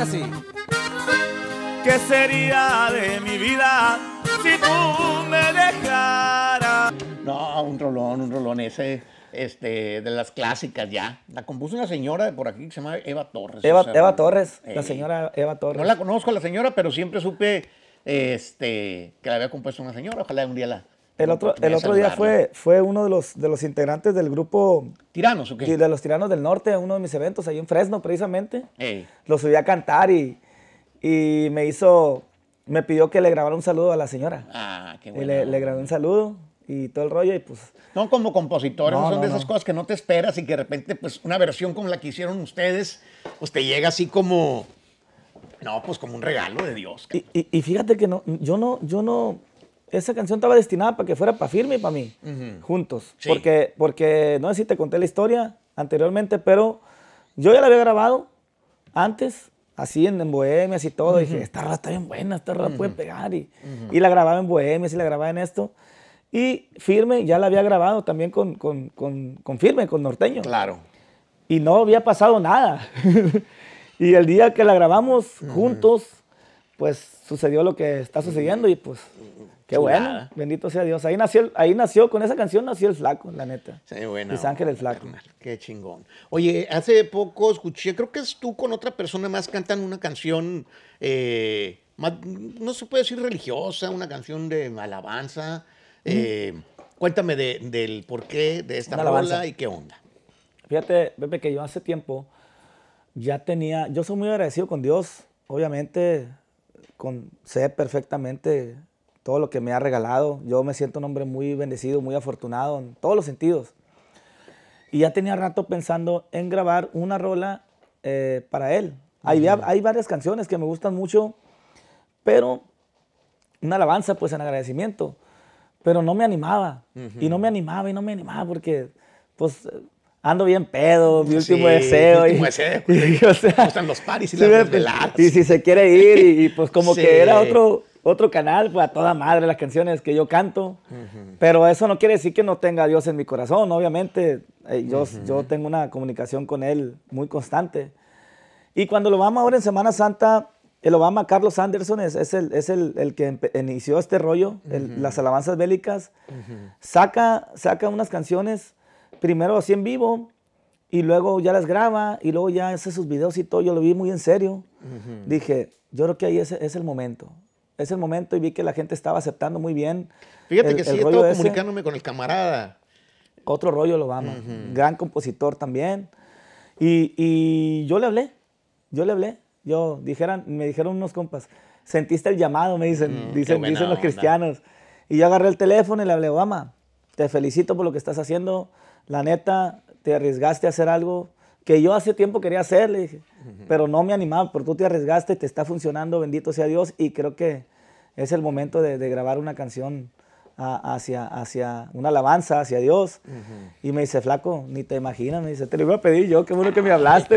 así. ¿Qué sería de mi vida si tú me dejaras? No, un rolón, un rolón ese. Este, de las clásicas ya. La compuso una señora por aquí que se llama Eva Torres. Eva, Torres, la eh, señora Eva Torres. No la conozco a la señora, pero siempre supe este, que la había compuesto una señora. Ojalá un día la, el otro, el otro día fue, fue uno de los, de los integrantes del grupo... ¿Tiranos o qué? De los Tiranos del Norte, uno de mis eventos, ahí en Fresno precisamente. Lo subí a cantar y, me hizo... Me pidió que le grabara un saludo a la señora. Ah, qué bueno. Y le, le grabé un saludo y todo el rollo y pues... No, como compositor no, son de esas cosas que no te esperas y que de repente pues una versión como la que hicieron ustedes, pues te llega así como... No, pues como un regalo de Dios. Y, y, fíjate que no, yo no, yo no, esa canción estaba destinada para que fuera para Firme y para mí, juntos. Porque, porque no sé si te conté la historia anteriormente, pero yo ya la había grabado antes, así en, Bohemias y todo. y dije, esta rata está bien buena, esta rata puede pegar. Y, la grababa en Bohemias y la grababa en esto. Y Firme ya la había grabado también con, con Firme, con Norteño. Claro. Y no había pasado nada. y el día que la grabamos juntos, pues sucedió lo que está sucediendo y pues qué bueno, bendito sea Dios. Ahí nació, ahí nació, con esa canción nació el flaco, la neta. Sí, bueno. Luis Ángel el flaco. Qué chingón. Oye, hace poco escuché, creo que es tú con otra persona más cantan una canción, eh, no se puede decir religiosa, una canción de alabanza. Eh, cuéntame del del porqué de esta alabanza y qué onda. Fíjate, Pepe, que yo hace tiempo ya tenía, yo soy muy agradecido con Dios, obviamente con, sé perfectamente todo lo que me ha regalado. Yo me siento un hombre muy bendecido, muy afortunado en todos los sentidos. Y ya tenía rato pensando en grabar una rola eh, para él. Hay, varias canciones que me gustan mucho, pero una alabanza pues en agradecimiento. Pero no me animaba. Y no me animaba y no me animaba porque pues ando bien pedo, mi último deseo. Mi último deseo. gustan los paris y si se quiere ir, y, pues como que era otro, otro canal, pues a toda madre las canciones que yo canto. Pero eso no quiere decir que no tenga a Dios en mi corazón, obviamente. Eh, yo, yo tengo una comunicación con Él muy constante. Y cuando lo vamos ahora en Semana Santa, el Obama Carlos Anderson es, es, el, es el, el, que inició este rollo, las alabanzas bélicas. saca, saca unas canciones primero así en vivo y luego ya las graba y luego ya hace sus videos y todo. Yo lo vi muy en serio. Dije, yo creo que ahí es, es el momento es el momento y vi que la gente estaba aceptando muy bien. Fíjate que sí, todo comunicándome con el camarada. Otro rollo lo Gran compositor también. Y, yo le hablé, yo le hablé. Yo dijeran, me dijeron unos compas, sentiste el llamado, me dicen, mm, dicen, dicen los cristianos. Y yo agarré el teléfono y le hablé, Obama, te felicito por lo que estás haciendo la neta, te arriesgaste a hacer algo que yo hace tiempo quería hacer, pero no me animaba, pero tú te arriesgaste, te está funcionando, bendito sea Dios, y creo que es el momento de, grabar una canción hacia, hacia una alabanza, hacia Dios. Y me dice, flaco, ni te imaginas, me dice, te lo iba a pedir yo, qué bueno que me hablaste,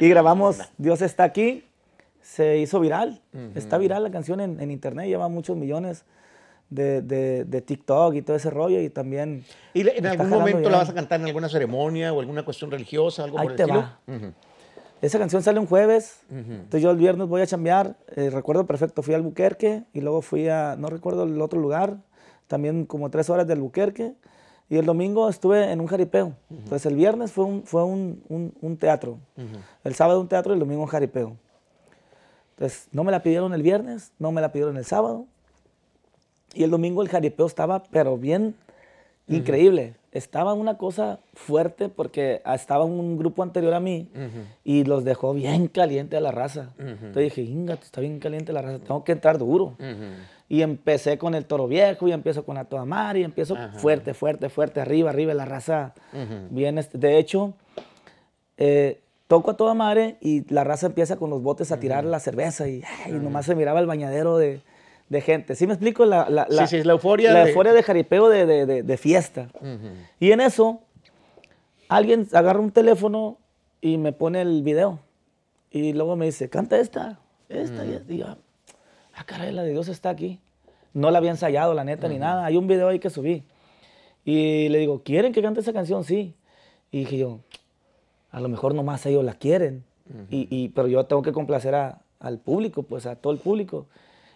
y grabamos Dios está aquí, se hizo viral, está viral la canción en, en internet, lleva muchos millones de, de, de, TikTok y todo ese rollo y también... ¿Y en algún momento la vas a cantar en alguna ceremonia o alguna cuestión religiosa, algo Ahí por el estilo? Esa canción sale un jueves, entonces yo el viernes voy a chambear, eh, recuerdo perfecto, fui al Buquerque y luego fui a, no recuerdo el otro lugar, también como tres horas del Buquerque y el domingo estuve en un jaripeo. Entonces el viernes fue un, fue un, un, un teatro, el sábado un teatro y el domingo un jaripeo. Entonces no me la pidieron el viernes, no me la pidieron el sábado, y el domingo el jaripeo estaba, pero bien increíble. Estaba una cosa fuerte porque estaba un grupo anterior a mí y los dejó bien caliente a la raza. Entonces dije, inga, está bien caliente la raza, tengo que entrar duro. Y empecé con el toro viejo y empiezo con la toda mar y empiezo fuerte, fuerte, fuerte, arriba, arriba, la raza. Bien, este, de hecho, eh, toco a toda madre y la raza empieza con los botes a tirar la cerveza y nomás se miraba el bañadero de de gente. ¿Sí me explico? La, la, la, la euforia. La de... euforia de jaripeo de, de, de, fiesta. Y en eso, alguien agarra un teléfono y me pone el video. Y luego me dice, canta esta, esta, y yo, ah, la de Dios está aquí. No la había ensayado, la neta, ni nada. Hay un video ahí que subí. Y le digo, ¿quieren que cante esa canción? Sí. Y dije yo, a lo mejor nomás ellos la quieren. y, y, pero yo tengo que complacer al público, pues a todo el público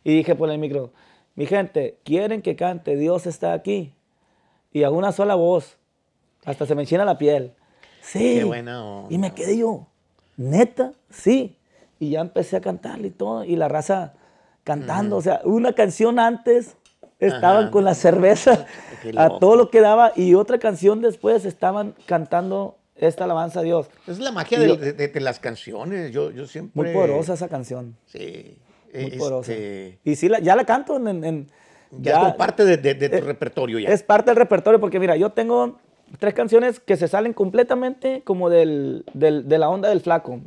y dije por el micro, mi gente, quieren que cante, Dios está aquí. Y a una sola voz, hasta se me enchina la piel. Sí. Qué buena Y me quedé yo, neta, sí. Y ya empecé a cantar y todo, y la raza cantando, o sea, una canción antes estaban con la cerveza a todo lo que daba y otra canción después estaban cantando esta alabanza a Dios. Es la magia de, de, las canciones, yo, yo siempre... Muy poderosa esa canción. Sí. E, este, y si ya la canto en... ya, es parte de, tu eh, repertorio ya. Es parte del repertorio porque mira, yo tengo tres canciones que se salen completamente como de la onda del flaco.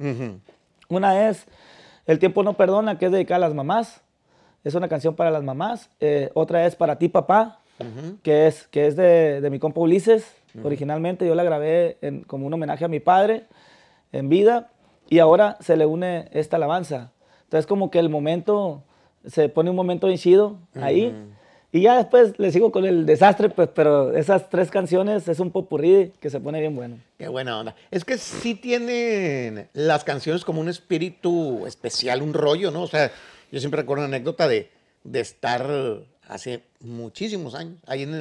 Una es El tiempo no perdona, que es dedicada a las mamás. Es una canción para las mamás. Eh, otra es Para ti, papá, que es, que es de, mi compa Ulises. Originalmente yo la grabé como un homenaje a mi padre en vida. Y ahora se le une esta alabanza. Entonces como que el momento, se pone un momento vencido ahí. Y ya después le sigo con el desastre, pues, pero esas tres canciones es un popurrí que se pone bien bueno. Qué buena onda. Es que sí tienen las canciones como un espíritu especial, un rollo, ¿no? O sea, yo siempre recuerdo una anécdota de, estar hace muchísimos años ahí en,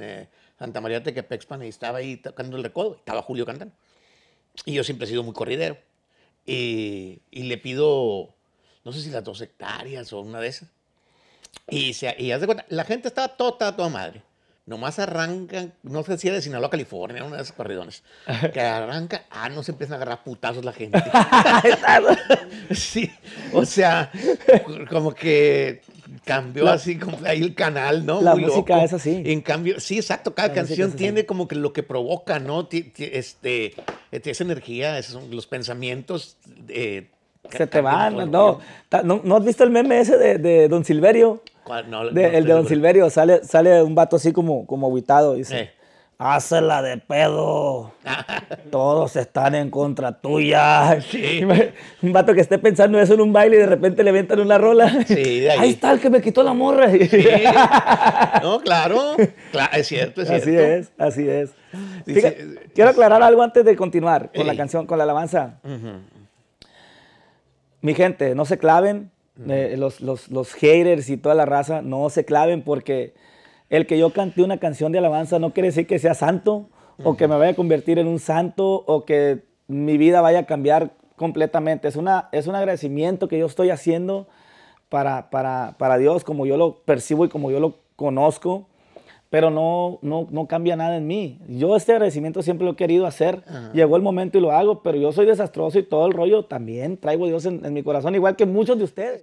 eh, Santa María Tequepexpan y estaba ahí tocando el recodo, estaba Julio cantando. Y yo siempre he sido muy corridero. y le pido no sé si las dos hectáreas o una de esas. Y, se, y haz de cuenta, la gente estaba toda, toda madre. Nomás arrancan, no sé si era de Sinaloa, California, una de esas corridones. Que arranca, ah, no se empiezan a agarrar putazos la gente. sí, o sea, como que cambió así como ahí el canal, ¿no? La música es así. En cambio, sí, exacto, cada canción tiene como que lo que provoca, ¿no? Este, este, esa energía, esos, los pensamientos. Eh, se te van, no, no, no. has visto el meme ese de, de Don Silverio? el de Don Silverio, sale, sale un vato así como, como aguitado, dice. Eh. de pedo. Todos están en contra tuya. Un vato que esté pensando eso en un baile y de repente le ventan una rola. Sí, ahí. está el que me quitó la morra. No, claro. Es cierto, es cierto. Así es, así es. Eh, quiero aclarar algo antes de continuar con la canción, con la alabanza mi gente, no se claven. Eh, los, los, haters y toda la raza, no se claven porque el que yo cante una canción de alabanza no quiere decir que sea santo o que me vaya a convertir en un santo o que mi vida vaya a cambiar completamente. Es, una, es un agradecimiento que yo estoy haciendo para, para, para Dios como yo lo percibo y como yo lo conozco pero no, no, no, cambia nada en mí. Yo este agradecimiento siempre lo he querido hacer. Llegó el momento y lo hago, pero yo soy desastroso y todo el rollo también traigo Dios en, en mi corazón, igual que muchos de ustedes.